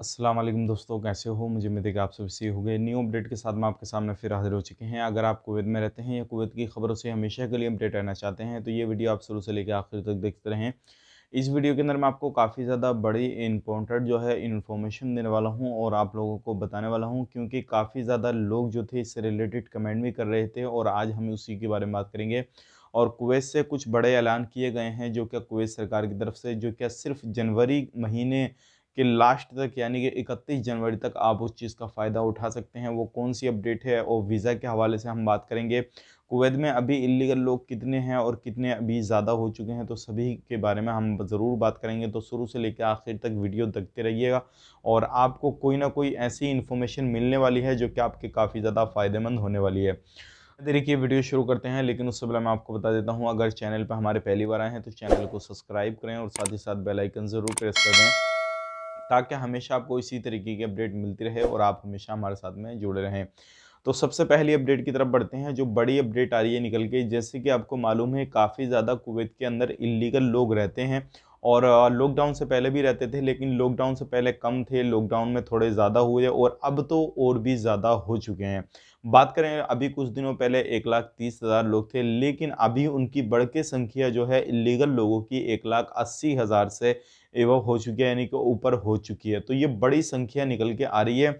अस्सलाम वालेकुम दोस्तों कैसे हो मुझे उम्मीद है कि आप सभी सही हो गए न्यू अपडेट के साथ मैं आपके सामने फिर हाजिर हो चुके हैं अगर आप कुवैत में रहते हैं या कुवैत की खबरों से हमेशा के लिए अपडेट रहना चाहते हैं तो ये वीडियो आप शुरू से लेकर आखिर तक देखते रहें इस वीडियो के अंदर मैं आपको काफ़ी ज़्यादा बड़ी इम्पोर्टेंट जो है इन्फॉर्मेशन देने वाला हूँ और आप लोगों को बताने वाला हूँ क्योंकि काफ़ी ज़्यादा लोग जो थे इससे रिलेटेड कमेंट भी कर रहे थे और आज हम उसी के बारे में बात करेंगे और कुवैत से कुछ बड़े ऐलान किए गए हैं जो क्या कुवैत सरकार की तरफ से जो क्या सिर्फ जनवरी महीने कि लास्ट तक यानी कि 31 जनवरी तक आप उस चीज़ का फ़ायदा उठा सकते हैं वो कौन सी अपडेट है और वीज़ा के हवाले से हम बात करेंगे कुवैत में अभी इलीगल लोग कितने हैं और कितने अभी ज़्यादा हो चुके हैं तो सभी के बारे में हम ज़रूर बात करेंगे तो शुरू से लेकर आखिर तक वीडियो देखते रहिएगा और आपको कोई ना कोई ऐसी इन्फॉर्मेशन मिलने वाली है जो कि आपके काफ़ी ज़्यादा फ़ायदेमंद होने वाली है देरी की वीडियो शुरू करते हैं लेकिन उससे पहले मैं आपको बता देता हूँ अगर चैनल पर हमारे पहली बार आए हैं तो चैनल को सब्सक्राइब करें और साथ ही साथ बेलाइकन ज़रूर प्रेस कर दें ताकि हमेशा आपको इसी तरीके की अपडेट मिलती रहे और आप हमेशा हमारे साथ में जुड़े रहें तो सबसे पहली अपडेट की तरफ बढ़ते हैं जो बड़ी अपडेट आ रही है निकल के जैसे कि आपको मालूम है काफ़ी ज़्यादा कुवैत के अंदर इलीगल लोग रहते हैं और लॉकडाउन से पहले भी रहते थे लेकिन लॉकडाउन से पहले कम थे लॉकडाउन में थोड़े ज़्यादा हुए और अब तो और भी ज़्यादा हो चुके हैं बात करें अभी कुछ दिनों पहले एक लाख तीस हज़ार लोग थे लेकिन अभी उनकी बढ़ के संख्या जो है इलीगल लोगों की एक लाख अस्सी हज़ार से एवं हो चुकी है यानी कि ऊपर हो चुकी है तो ये बड़ी संख्या निकल के आ रही है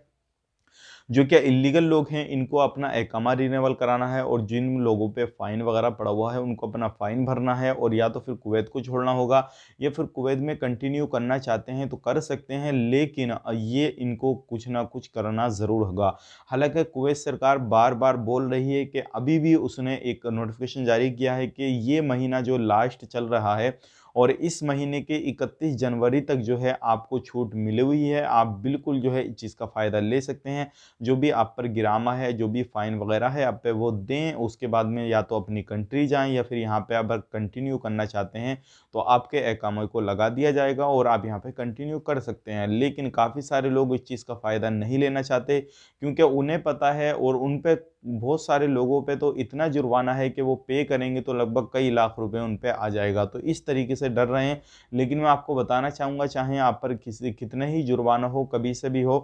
जो क्या इलीगल लोग हैं इनको अपना एहकामा रिनेवल कराना है और जिन लोगों पे फ़ाइन वगैरह पड़ा हुआ है उनको अपना फ़ाइन भरना है और या तो फिर कुवैत को छोड़ना होगा या फिर कुवैत में कंटिन्यू करना चाहते हैं तो कर सकते हैं लेकिन ये इनको कुछ ना कुछ करना ज़रूर होगा हालांकि कुवैत सरकार बार बार बोल रही है कि अभी भी उसने एक नोटिफिकेशन जारी किया है कि ये महीना जो लास्ट चल रहा है और इस महीने के 31 जनवरी तक जो है आपको छूट मिली हुई है आप बिल्कुल जो है इस चीज़ का फ़ायदा ले सकते हैं जो भी आप पर गिरामा है जो भी फ़ाइन वगैरह है आप पे वो दें उसके बाद में या तो अपनी कंट्री जाएँ या फिर यहाँ पर आप कंटिन्यू करना चाहते हैं तो आपके अकामे को लगा दिया जाएगा और आप यहाँ पे कंटिन्यू कर सकते हैं लेकिन काफ़ी सारे लोग इस चीज़ का फ़ायदा नहीं लेना चाहते क्योंकि उन्हें पता है और उन पर बहुत सारे लोगों पे तो इतना जुर्माना है कि वो पे करेंगे तो लगभग कई लाख रुपए उन पर आ जाएगा तो इस तरीके से डर रहे हैं लेकिन मैं आपको बताना चाहूँगा चाहे आप पर किसी कितने ही जुर्माना हो कभी से भी हो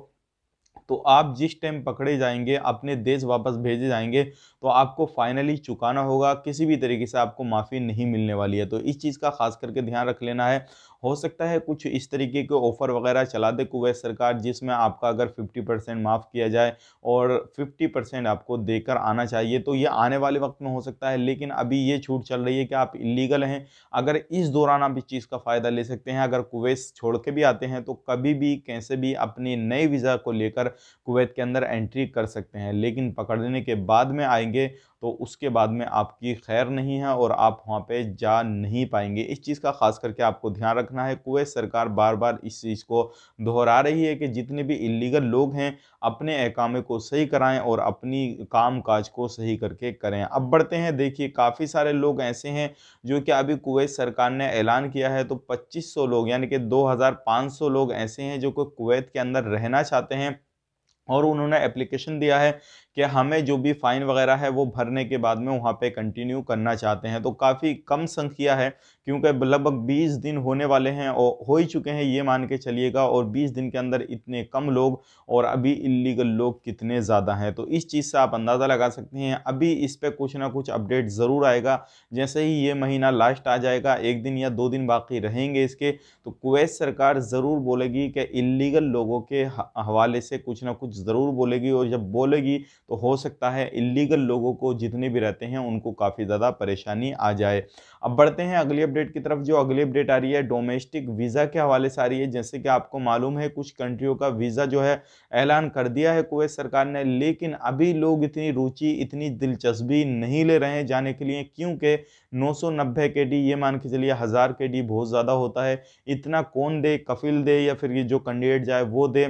तो आप जिस टाइम पकड़े जाएंगे अपने देश वापस भेजे जाएंगे तो आपको फाइनली चुकाना होगा किसी भी तरीके से आपको माफ़ी नहीं मिलने वाली है तो इस चीज़ का खास करके ध्यान रख लेना है हो सकता है कुछ इस तरीके के ऑफ़र वगैरह चला दे कुवैत सरकार जिसमें आपका अगर 50 परसेंट माफ़ किया जाए और 50 परसेंट आपको देकर आना चाहिए तो ये आने वाले वक्त में हो सकता है लेकिन अभी ये छूट चल रही है कि आप इलीगल हैं अगर इस दौरान आप इस चीज़ का फ़ायदा ले सकते हैं अगर कुवैत छोड़ के भी आते हैं तो कभी भी कैसे भी अपनी नए वीज़ा को लेकर कुवैत के अंदर एंट्री कर सकते हैं लेकिन पकड़ने के बाद में आएंगे तो उसके बाद में आपकी खैर नहीं है और आप वहाँ पे जा नहीं पाएंगे इस चीज़ का खास करके आपको ध्यान रखना है कुवैत सरकार बार बार इस चीज़ को दोहरा रही है कि जितने भी इलीगल लोग हैं अपने अहकामे को सही कराएं और अपनी काम काज को सही करके करें अब बढ़ते हैं देखिए काफ़ी सारे लोग ऐसे हैं जो कि अभी कुवैत सरकार ने ऐलान किया है तो पच्चीस लोग यानी कि दो लोग ऐसे हैं जो कि कुवैत के अंदर रहना चाहते हैं और उन्होंने एप्लीकेशन दिया है कि हमें जो भी फ़ाइन वगैरह है वो भरने के बाद में वहाँ पे कंटिन्यू करना चाहते हैं तो काफ़ी कम संख्या है क्योंकि लगभग 20 दिन होने वाले हैं और हो ही चुके हैं ये मान के चलिएगा और 20 दिन के अंदर इतने कम लोग और अभी इलीगल लोग कितने ज़्यादा हैं तो इस चीज़ से आप अंदाज़ा लगा सकते हैं अभी इस पर कुछ ना कुछ अपडेट ज़रूर आएगा जैसे ही ये महीना लास्ट आ जाएगा एक दिन या दो दिन बाकी रहेंगे इसके तो कुवैत सरकार ज़रूर बोलेगी कि इलीगल लोगों के हवाले से कुछ ना कुछ ज़रूर बोलेगी और जब बोलेगी तो हो सकता है इलीगल लोगों को जितने भी रहते हैं उनको काफ़ी ज़्यादा परेशानी आ जाए अब बढ़ते हैं अगली अपडेट की तरफ जो अगली अपडेट आ रही है डोमेस्टिक वीज़ा के हवाले से आ रही है जैसे कि आपको मालूम है कुछ कंट्रियों का वीज़ा जो है ऐलान कर दिया है कुवैत सरकार ने लेकिन अभी लोग इतनी रुचि इतनी दिलचस्पी नहीं ले रहे हैं जाने के लिए क्योंकि नब्बे के डी ये मान के चलिए हज़ार के डी बहुत ज़्यादा होता है इतना कौन दे कफिल दे या फिर ये जो कैंडिडेट जाए वो दे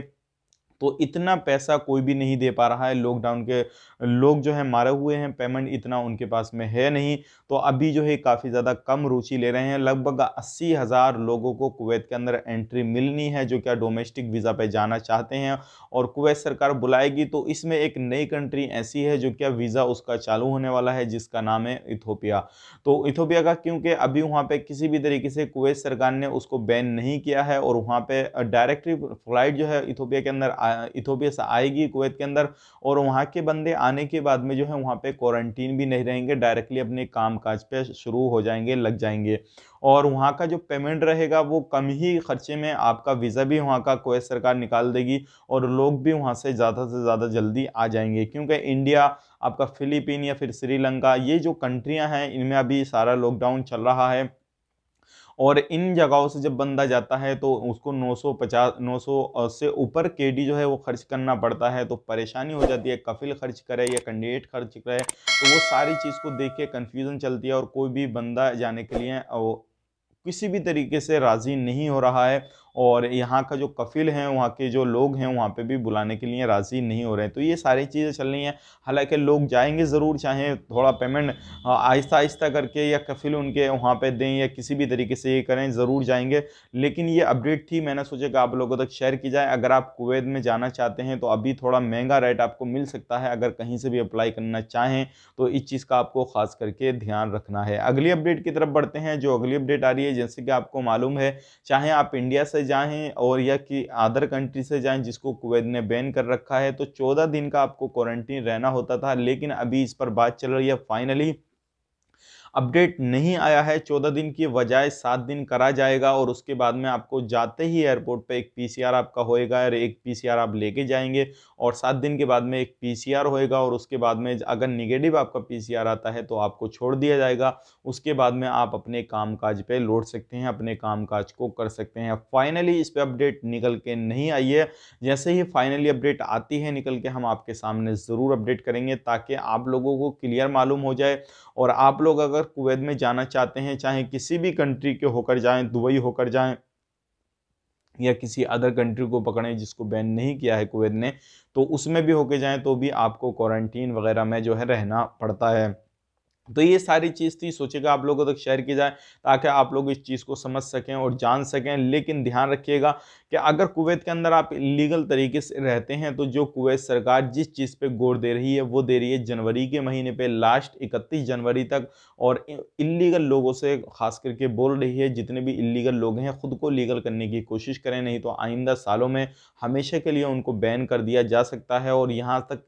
तो इतना पैसा कोई भी नहीं दे पा रहा है लॉकडाउन के लोग जो है मारे हुए हैं पेमेंट इतना उनके पास में है नहीं तो अभी जो है काफ़ी ज़्यादा कम रुचि ले रहे हैं लगभग अस्सी हज़ार लोगों को कुवैत के अंदर एंट्री मिलनी है जो क्या डोमेस्टिक वीज़ा पे जाना चाहते हैं और कुवैत सरकार बुलाएगी तो इसमें एक नई कंट्री ऐसी है जो क्या वीज़ा उसका चालू होने वाला है जिसका नाम है इथोपिया तो इथोपिया का क्योंकि अभी वहाँ पर किसी भी तरीके से कुवैत सरकार ने उसको बैन नहीं किया है और वहाँ पर डायरेक्टली फ्लाइट जो है इथोपिया के अंदर इथोपिया से आएगी कुवैत के अंदर और वहाँ के बंदे आने के बाद में जो है वहाँ पे क्वारंटीन भी नहीं रहेंगे डायरेक्टली अपने काम काज पर शुरू हो जाएंगे लग जाएंगे और वहाँ का जो पेमेंट रहेगा वो कम ही खर्चे में आपका वीज़ा भी वहाँ का कुवैत सरकार निकाल देगी और लोग भी वहाँ से ज़्यादा से ज़्यादा जल्दी आ जाएंगे क्योंकि इंडिया आपका फिलीपीन या फिर श्रीलंका ये जो कंट्रियाँ हैं इनमें अभी सारा लॉकडाउन चल रहा है और इन जगहों से जब बंदा जाता है तो उसको 950 900 से ऊपर के डी जो है वो खर्च करना पड़ता है तो परेशानी हो जाती है कफिल खर्च करे या कैंडिडेट खर्च करे तो वो सारी चीज़ को देख के कन्फ्यूज़न चलती है और कोई भी बंदा जाने के लिए वो किसी भी तरीके से राज़ी नहीं हो रहा है और यहाँ का जो कफिल हैं वहाँ के जो लोग हैं वहाँ पे भी बुलाने के लिए राज़ी नहीं हो रहे हैं तो ये सारी चीज़ें चल रही हैं हालांकि लोग जाएंगे ज़रूर चाहें थोड़ा पेमेंट आहिस्ता आहिस्ता करके या कफिल उनके वहाँ पर दें या किसी भी तरीके से ये करें ज़रूर जाएंगे लेकिन ये अपडेट थी मैंने सोचा कि आप लोगों तक शेयर की जाए अगर आप कुवैत में जाना चाहते हैं तो अभी थोड़ा महंगा रेट आपको मिल सकता है अगर कहीं से भी अप्लाई करना चाहें तो इस चीज़ का आपको ख़ास करके ध्यान रखना है अगली अपडेट की तरफ बढ़ते हैं जो अगली अपडेट आ रही है जैसे कि आपको मालूम है चाहे आप इंडिया से जाएं और या कि अदर कंट्री से जाएं जिसको कुवैत ने बैन कर रखा है तो चौदह दिन का आपको क्वारंटीन रहना होता था लेकिन अभी इस पर बात चल रही है फाइनली अपडेट नहीं आया है चौदह दिन की बजाय सात दिन करा जाएगा और उसके बाद में आपको जाते ही एयरपोर्ट पे एक पीसीआर आपका होएगा और एक पीसीआर आप लेके जाएंगे और सात दिन के बाद में एक पीसीआर होएगा और उसके बाद में अगर निगेटिव आपका पीसीआर आता है तो आपको छोड़ दिया जाएगा उसके बाद में आप अपने काम काज लौट सकते हैं अपने काम को कर सकते हैं फाइनली इस पर अपडेट निकल के नहीं आई है जैसे ही फाइनली अपडेट आती है निकल के हम आपके सामने ज़रूर अपडेट करेंगे ताकि आप लोगों को क्लियर मालूम हो जाए और आप लोग अगर कुवैत में जाना चाहते हैं चाहे किसी भी कंट्री के होकर जाएं दुबई होकर जाएं या किसी अदर कंट्री को पकड़ें जिसको बैन नहीं किया है कुवैत ने तो उसमें भी होके जाएं तो भी आपको क्वारंटीन वगैरह में जो है रहना पड़ता है तो ये सारी चीज़ थी सोचेगा आप लोगों तक शेयर की जाए ताकि आप लोग इस चीज़ को समझ सकें और जान सकें लेकिन ध्यान रखिएगा कि अगर कुवैत के अंदर आप इलीगल तरीके से रहते हैं तो जो कुवैत सरकार जिस चीज़ पे गौर दे रही है वो दे रही है जनवरी के महीने पे लास्ट 31 जनवरी तक और इलीगल लोगों से खास करके बोल रही है जितने भी इलीगल लोग हैं ख़ुद को लीगल करने की कोशिश करें नहीं तो आइंदा सालों में हमेशा के लिए उनको बैन कर दिया जा सकता है और यहाँ तक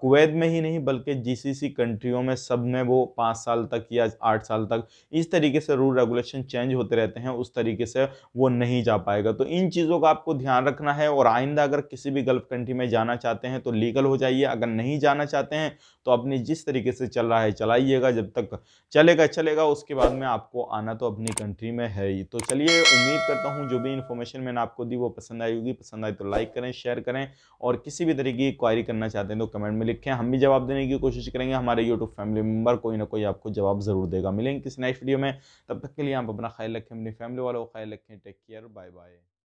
कुवैत में ही नहीं बल्कि जी कंट्रियों में सब में वो पाँच साल तक या आठ साल तक इस तरीके से रूल रेगुलेशन चेंज होते रहते हैं उस तरीके से वो नहीं जा पाएगा तो इन चीज़ों का आपको ध्यान रखना है और आइंदा अगर किसी भी गल्फ कंट्री में जाना चाहते हैं तो लीगल हो जाइए अगर नहीं जाना चाहते हैं तो अपनी जिस तरीके से चल रहा है चलाइएगा जब तक चलेगा चलेगा उसके बाद में आपको आना तो अपनी कंट्री में है ही तो चलिए उम्मीद करता हूँ जो भी इन्फॉर्मेशन मैंने आपको दी वो पसंद आई होगी पसंद आई तो लाइक करें शेयर करें और किसी भी तरीके की क्वारी करना चाहते हैं तो कमेंट में लिखें हम भी जवाब देने की कोशिश करेंगे हमारे यूट्यूब फैमिली मेम्बर कोई ना कोई आपको जवाब ज़रूर देगा मिलेंगे किसी नेक्स्ट वीडियो में तब तक के लिए आप अपना ख्याल रखें अपनी फैमिली वालों का ख्याल रखें टेक केयर बाय बाय